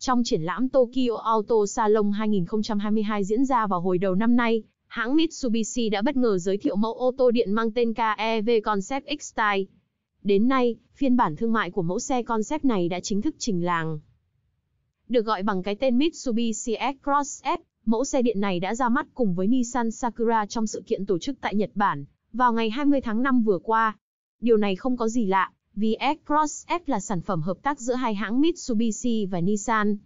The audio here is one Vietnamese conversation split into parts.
Trong triển lãm Tokyo Auto Salon 2022 diễn ra vào hồi đầu năm nay, hãng Mitsubishi đã bất ngờ giới thiệu mẫu ô tô điện mang tên KEV Concept X-Style. Đến nay, phiên bản thương mại của mẫu xe concept này đã chính thức trình làng. Được gọi bằng cái tên Mitsubishi S-Cross F, mẫu xe điện này đã ra mắt cùng với Nissan Sakura trong sự kiện tổ chức tại Nhật Bản vào ngày 20 tháng 5 vừa qua. Điều này không có gì lạ, VX Cross F là sản phẩm hợp tác giữa hai hãng Mitsubishi và Nissan.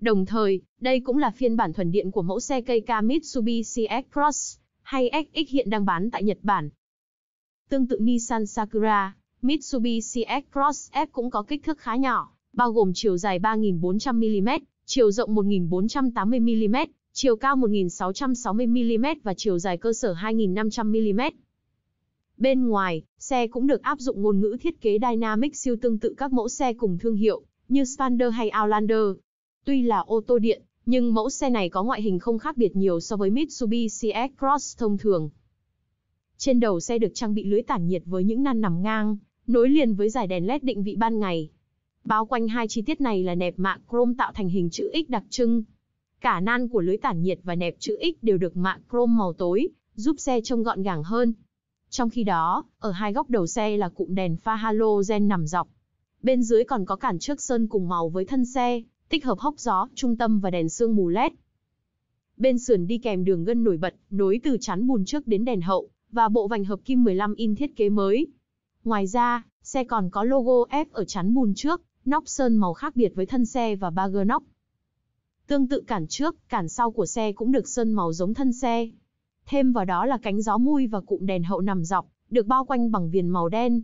Đồng thời, đây cũng là phiên bản thuần điện của mẫu xe KK Mitsubishi S-Cross hay SX hiện đang bán tại Nhật Bản. Tương tự Nissan Sakura, Mitsubishi S-Cross F cũng có kích thước khá nhỏ, bao gồm chiều dài 3.400mm, chiều rộng 1.480mm, chiều cao 1.660mm và chiều dài cơ sở 2.500mm. Bên ngoài, xe cũng được áp dụng ngôn ngữ thiết kế Dynamic siêu tương tự các mẫu xe cùng thương hiệu, như Spander hay Outlander. Tuy là ô tô điện, nhưng mẫu xe này có ngoại hình không khác biệt nhiều so với Mitsubishi X-Cross thông thường. Trên đầu xe được trang bị lưới tản nhiệt với những nan nằm ngang, nối liền với dải đèn LED định vị ban ngày. Bao quanh hai chi tiết này là nẹp mạ chrome tạo thành hình chữ X đặc trưng. Cả nan của lưới tản nhiệt và nẹp chữ X đều được mạ chrome màu tối, giúp xe trông gọn gàng hơn, trong khi đó, ở hai góc đầu xe là cụm đèn pha halogen nằm dọc. Bên dưới còn có cản trước sơn cùng màu với thân xe, tích hợp hốc gió, trung tâm và đèn sương mù LED. Bên sườn đi kèm đường gân nổi bật, nối từ chắn bùn trước đến đèn hậu, và bộ vành hợp kim 15 in thiết kế mới. Ngoài ra, xe còn có logo F ở chắn bùn trước, nóc sơn màu khác biệt với thân xe và ba gơ nóc. Tương tự cản trước, cản sau của xe cũng được sơn màu giống thân xe. Thêm vào đó là cánh gió mui và cụm đèn hậu nằm dọc, được bao quanh bằng viền màu đen.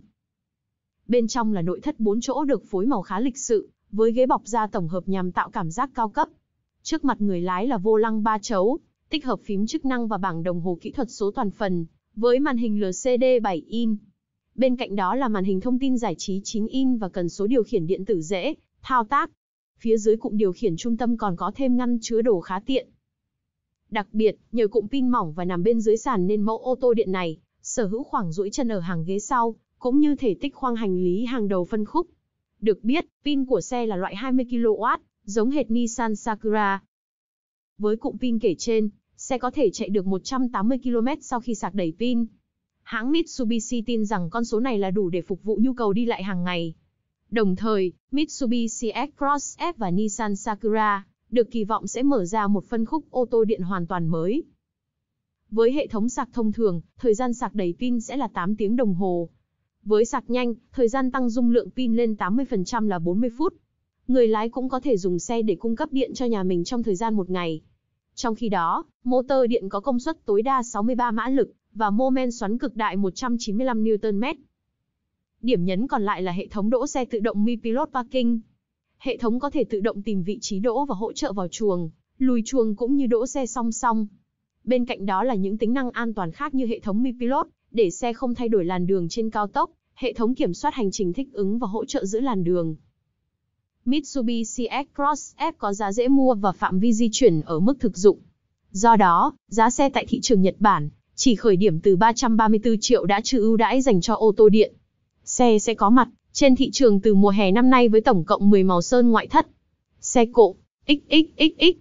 Bên trong là nội thất bốn chỗ được phối màu khá lịch sự, với ghế bọc da tổng hợp nhằm tạo cảm giác cao cấp. Trước mặt người lái là vô lăng ba chấu, tích hợp phím chức năng và bảng đồng hồ kỹ thuật số toàn phần, với màn hình LCD 7 in. Bên cạnh đó là màn hình thông tin giải trí 9 in và cần số điều khiển điện tử dễ, thao tác. Phía dưới cụm điều khiển trung tâm còn có thêm ngăn chứa đồ khá tiện. Đặc biệt, nhờ cụm pin mỏng và nằm bên dưới sàn nên mẫu ô tô điện này sở hữu khoảng duỗi chân ở hàng ghế sau, cũng như thể tích khoang hành lý hàng đầu phân khúc. Được biết, pin của xe là loại 20 kW, giống hệt Nissan Sakura. Với cụm pin kể trên, xe có thể chạy được 180 km sau khi sạc đầy pin. Hãng Mitsubishi tin rằng con số này là đủ để phục vụ nhu cầu đi lại hàng ngày. Đồng thời, Mitsubishi X-Cross F và Nissan Sakura được kỳ vọng sẽ mở ra một phân khúc ô tô điện hoàn toàn mới. Với hệ thống sạc thông thường, thời gian sạc đầy pin sẽ là 8 tiếng đồng hồ. Với sạc nhanh, thời gian tăng dung lượng pin lên 80% là 40 phút. Người lái cũng có thể dùng xe để cung cấp điện cho nhà mình trong thời gian một ngày. Trong khi đó, motor điện có công suất tối đa 63 mã lực và mô men xoắn cực đại 195 Nm. Điểm nhấn còn lại là hệ thống đỗ xe tự động Mi Pilot Parking hệ thống có thể tự động tìm vị trí đỗ và hỗ trợ vào chuồng, lùi chuồng cũng như đỗ xe song song. Bên cạnh đó là những tính năng an toàn khác như hệ thống Mi Pilot, để xe không thay đổi làn đường trên cao tốc, hệ thống kiểm soát hành trình thích ứng và hỗ trợ giữ làn đường. Mitsubishi X-Cross F có giá dễ mua và phạm vi di chuyển ở mức thực dụng. Do đó, giá xe tại thị trường Nhật Bản chỉ khởi điểm từ 334 triệu đã trừ ưu đãi dành cho ô tô điện. Xe sẽ có mặt trên thị trường từ mùa hè năm nay với tổng cộng 10 màu sơn ngoại thất. Xe cộ, XXXX,